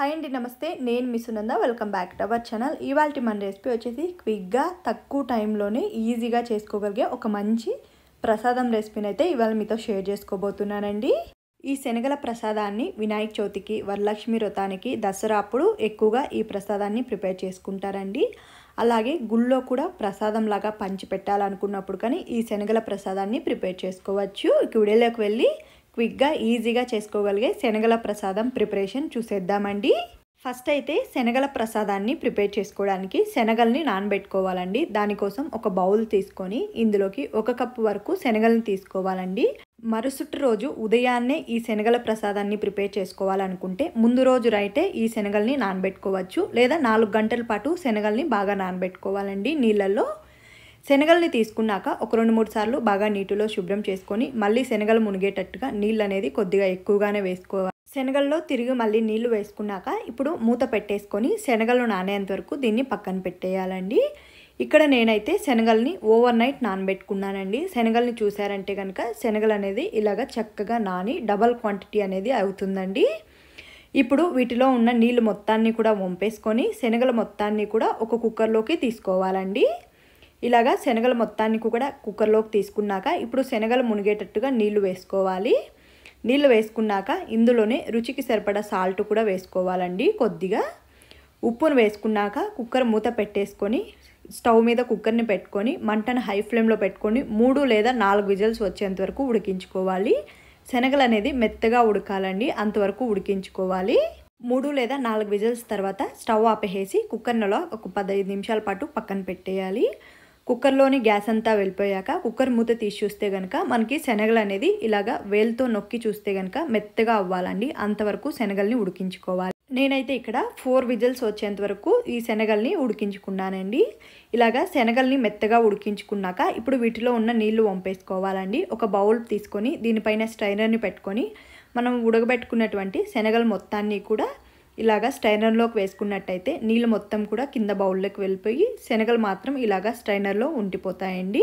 hi అండి నమస్తే నేను miss Sunanda welcome back to our channel ఇవాళ మన రెసిపీ వచ్చేసి క్విక్గా తక్కువ టైంలోనే ఈజీగా చేసుకోగలిగే ఒక మంచి ప్రసాదం రెసిపీని అయితే ఇవాళ మీతో షేర్ చేసుకోబోతున్నానండి ఈ శనగల ప్రసాదాన్ని వినాయక చవితికి వరలక్ష్మి వ్రతానికి దసరా అప్పుడు ఎక్కువగా ఈ ప్రసాదాన్ని ప్రిపేర్ చేసుకుంటారండి అలాగే గుళ్ళో కూడా ప్రసాదం లాగా పంచి పెట్టాలనుకున్నప్పుడు కానీ ఈ శనగల ప్రసాదాన్ని ప్రిపేర్ చేసుకోవచ్చు గుడెలోకి వెళ్ళి క్విక్గా ఈజీగా చేసుకోగలిగే శనగల ప్రసాదం ప్రిపరేషన్ చూసేద్దామండి ఫస్ట్ అయితే శనగల ప్రసాదాన్ని ప్రిపేర్ చేసుకోవడానికి శనగల్ని నానబెట్టుకోవాలండి దానికోసం ఒక బౌల్ తీసుకొని ఇందులోకి ఒక కప్పు వరకు శనగల్ని తీసుకోవాలండి మరుసటి రోజు ఉదయాన్నే ఈ శనగల ప్రసాదాన్ని ప్రిపేర్ చేసుకోవాలనుకుంటే ముందు రోజు రైతే ఈ శనగల్ని నానబెట్టుకోవచ్చు లేదా నాలుగు గంటల పాటు శనగల్ని బాగా నానబెట్టుకోవాలండి నీళ్ళల్లో శనగల్ని తీసుకున్నాక ఒక రెండు మూడు సార్లు బాగా నీటిలో శుభ్రం చేసుకొని మళ్ళీ శనగలు మునిగేటట్టుగా నీళ్ళు అనేది కొద్దిగా ఎక్కువగానే వేసుకోవాలి శనగల్లో తిరిగి మళ్ళీ నీళ్లు వేసుకున్నాక ఇప్పుడు మూత పెట్టేసుకొని శనగలు నానేంత వరకు దీన్ని పక్కన పెట్టేయాలండి ఇక్కడ నేనైతే శనగల్ని ఓవర్ నైట్ నానబెట్టుకున్నానండి శనగల్ని చూసారంటే కనుక శనగలు అనేది ఇలాగ చక్కగా నాని డబల్ క్వాంటిటీ అనేది అవుతుందండి ఇప్పుడు వీటిలో ఉన్న నీళ్ళు మొత్తాన్ని కూడా వంపేసుకొని శనగల మొత్తాన్ని కూడా ఒక కుక్కర్లోకి తీసుకోవాలండి ఇలాగా శనగలు మొత్తాన్ని కూడా కుక్కర్లోకి తీసుకున్నాక ఇప్పుడు శనగలు మునిగేటట్టుగా నీళ్లు వేసుకోవాలి నీళ్ళు వేసుకున్నాక ఇందులోనే రుచికి సరిపడా సాల్ట్ కూడా వేసుకోవాలండి కొద్దిగా ఉప్పును వేసుకున్నాక కుక్కర్ మూత పెట్టేసుకొని స్టవ్ మీద కుక్కర్ని పెట్టుకొని మంటను హై ఫ్లేమ్లో పెట్టుకొని మూడు లేదా నాలుగు విజిల్స్ వచ్చేంత వరకు ఉడికించుకోవాలి శనగలు అనేది మెత్తగా ఉడకాలండి అంతవరకు ఉడికించుకోవాలి మూడు లేదా నాలుగు విజిల్స్ తర్వాత స్టవ్ ఆపేసి కుక్కర్నలో ఒక పదహైదు నిమిషాల పాటు పక్కన పెట్టేయాలి కుక్కర్లోని గ్యాస్ అంతా వెళ్ళిపోయాక కుక్కర్ మూత తీసి చూస్తే కనుక మనకి శనగలు అనేది ఇలాగా వేల్తో నొక్కి చూస్తే కనుక మెత్తగా అవ్వాలండి అంతవరకు శనగల్ని ఉడికించుకోవాలి నేనైతే ఇక్కడ ఫోర్ విజిల్స్ వచ్చేంత వరకు ఈ శనగల్ని ఉడికించుకున్నానండి ఇలాగా శనగల్ని మెత్తగా ఉడికించుకున్నాక ఇప్పుడు వీటిలో ఉన్న నీళ్లు వంపేసుకోవాలండి ఒక బౌల్ తీసుకొని దీనిపైన స్ట్రైనర్ని పెట్టుకొని మనం ఉడకబెట్టుకున్నటువంటి శనగలు మొత్తాన్ని కూడా ఇలాగా స్ట్రైనర్లోకి వేసుకున్నట్టయితే నీళ్ళు మొత్తం కూడా కింద బౌల్లోకి వెళ్ళిపోయి శనగలు మాత్రం ఇలాగా స్ట్రైనర్లో ఉండిపోతాయండి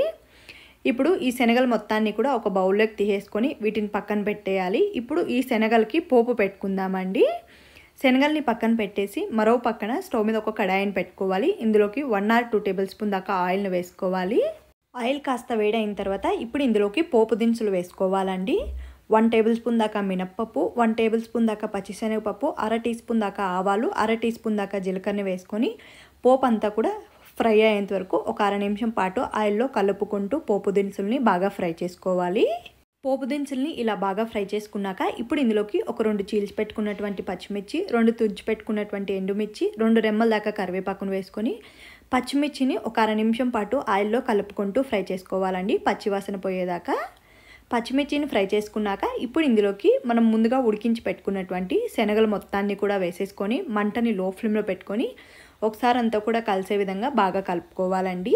ఇప్పుడు ఈ శనగలు మొత్తాన్ని కూడా ఒక బౌల్లోకి తీసేసుకొని వీటిని పక్కన పెట్టేయాలి ఇప్పుడు ఈ శనగలకి పోపు పెట్టుకుందామండి శనగల్ని పక్కన పెట్టేసి మరో పక్కన స్టవ్ మీద ఒక కడాయిని పెట్టుకోవాలి ఇందులోకి one or two table spoon దాకా ఆయిల్ని వేసుకోవాలి ఆయిల్ కాస్త వేడైన తర్వాత ఇప్పుడు ఇందులోకి పోపు దినుసులు వేసుకోవాలండి వన్ టేబుల్ స్పూన్ దాకా మినప్పప్పు వన్ టేబుల్ స్పూన్ దాకా పచ్చిశనగపప్పు అర టీ స్పూన్ దాకా ఆవాలు అర టీ స్పూన్ దాకా జీలకర్ర వేసుకొని పోపు అంతా కూడా ఫ్రై అయ్యేంత వరకు ఒక అర నిమిషం పాటు ఆయిల్లో కలుపుకుంటూ పోపు దినుసుల్ని బాగా ఫ్రై చేసుకోవాలి పోపు దినుసుల్ని ఇలా బాగా ఫ్రై చేసుకున్నాక ఇప్పుడు ఇందులోకి ఒక రెండు చీల్చి పెట్టుకున్నటువంటి పచ్చిమిర్చి రెండు తుంచి పెట్టుకున్నటువంటి ఎండుమిర్చి రెండు రెమ్మల దాకా కరివేపాకును వేసుకొని పచ్చిమిర్చిని ఒక అర నిమిషం పాటు ఆయిల్లో కలుపుకుంటూ ఫ్రై చేసుకోవాలండి పచ్చివాసన పోయేదాకా పచ్చిమిర్చిని ఫ్రై చేసుకున్నాక ఇప్పుడు ఇందులోకి మనం ముందుగా ఉడికించి పెట్టుకున్నటువంటి శనగలు మొత్తాన్ని కూడా వేసేసుకొని మంటని లో ఫ్లేమ్లో పెట్టుకొని ఒకసారి అంతా కూడా కలిసే విధంగా బాగా కలుపుకోవాలండి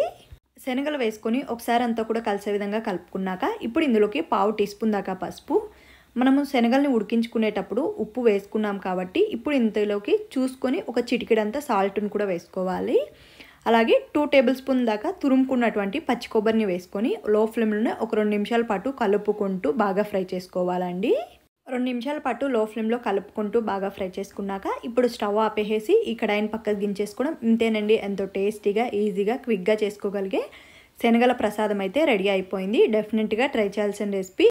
శనగలు వేసుకొని ఒకసారి అంతా కూడా కలిసే విధంగా కలుపుకున్నాక ఇప్పుడు ఇందులోకి పావు టీ స్పూన్ దాకా పసుపు మనము శనగల్ని ఉడికించుకునేటప్పుడు ఉప్పు వేసుకున్నాం కాబట్టి ఇప్పుడు ఇంతలోకి చూసుకొని ఒక చిటికెడంతా సాల్ట్ని కూడా వేసుకోవాలి అలాగే టూ టేబుల్ స్పూన్ దాకా తురుముకున్నటువంటి పచ్చి కొబ్బరిని వేసుకొని లో ఫ్లేమ్లోనే ఒక రెండు నిమిషాల పాటు కలుపుకుంటూ బాగా ఫ్రై చేసుకోవాలండి రెండు నిమిషాల పాటు లో ఫ్లేమ్లో కలుపుకుంటూ బాగా ఫ్రై చేసుకున్నాక ఇప్పుడు స్టవ్ ఆపేసి ఈ కడాయిని పక్కకు గించేసుకోవడం ఇంతేనండి ఎంతో టేస్టీగా ఈజీగా క్విక్గా చేసుకోగలిగే శనగల ప్రసాదం అయితే రెడీ అయిపోయింది డెఫినెట్గా ట్రై చేయాల్సిన రెసిపీ